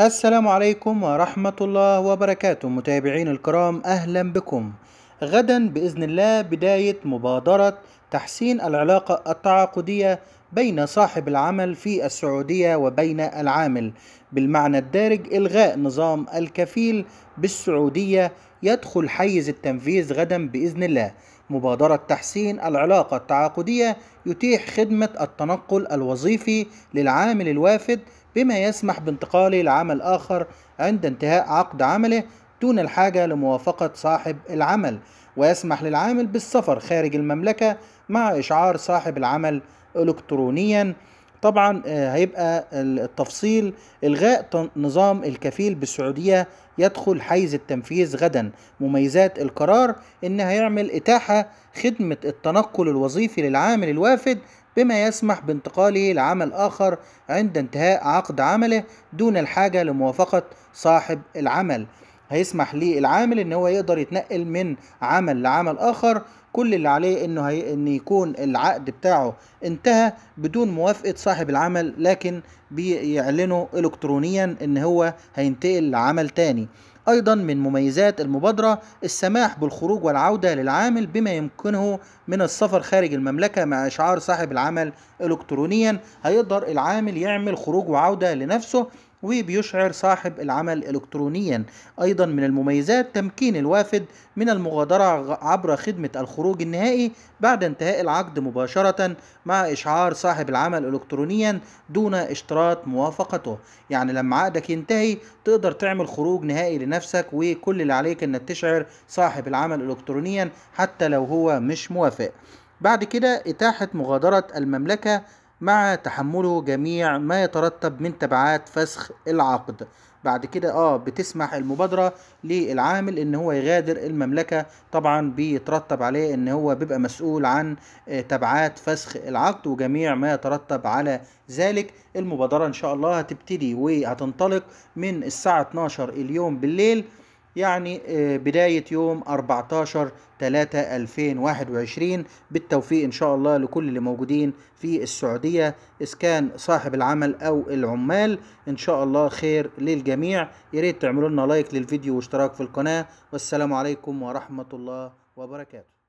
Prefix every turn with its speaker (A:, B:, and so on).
A: السلام عليكم ورحمة الله وبركاته متابعين الكرام أهلا بكم غدا باذن الله بدايه مبادره تحسين العلاقه التعاقديه بين صاحب العمل في السعوديه وبين العامل بالمعنى الدارج الغاء نظام الكفيل بالسعوديه يدخل حيز التنفيذ غدا باذن الله مبادرة تحسين العلاقة التعاقدية يتيح خدمة التنقل الوظيفي للعامل الوافد بما يسمح بانتقاله لعمل آخر عند انتهاء عقد عمله دون الحاجة لموافقة صاحب العمل ويسمح للعامل بالسفر خارج المملكة مع إشعار صاحب العمل إلكترونيا طبعا آه، هيبقى التفصيل الغاء نظام الكفيل بالسعوديه يدخل حيز التنفيذ غدا مميزات القرار ان هيعمل اتاحه خدمه التنقل الوظيفي للعامل الوافد بما يسمح بانتقاله لعمل اخر عند انتهاء عقد عمله دون الحاجه لموافقه صاحب العمل هيسمح للعامل ان هو يقدر يتنقل من عمل لعمل اخر كل اللي عليه انه هي ان يكون العقد بتاعه انتهى بدون موافقه صاحب العمل لكن بيعلنه الكترونيا ان هو هينتقل لعمل تاني ايضا من مميزات المبادره السماح بالخروج والعوده للعامل بما يمكنه من السفر خارج المملكه مع اشعار صاحب العمل الكترونيا هيقدر العامل يعمل خروج وعوده لنفسه وبيشعر صاحب العمل إلكترونيا أيضا من المميزات تمكين الوافد من المغادرة عبر خدمة الخروج النهائي بعد انتهاء العقد مباشرة مع إشعار صاحب العمل إلكترونيا دون اشتراط موافقته يعني لما عقدك ينتهي تقدر تعمل خروج نهائي لنفسك وكل اللي عليك انك تشعر صاحب العمل إلكترونيا حتى لو هو مش موافق بعد كده إتاحة مغادرة المملكة مع تحمله جميع ما يترتب من تبعات فسخ العقد بعد كده اه بتسمح المبادرة للعامل ان هو يغادر المملكة طبعا بيترتب عليه ان هو بيبقى مسؤول عن آه، تبعات فسخ العقد وجميع ما يترتب على ذلك المبادرة ان شاء الله هتبتدي وهتنطلق من الساعة 12 اليوم بالليل يعني آه، بداية يوم 14 3 2021 بالتوفيق إن شاء الله لكل اللي موجودين في السعودية إذا كان صاحب العمل أو العمال إن شاء الله خير للجميع يا ريت تعملوا لنا لايك للفيديو واشتراك في القناة والسلام عليكم ورحمة الله وبركاته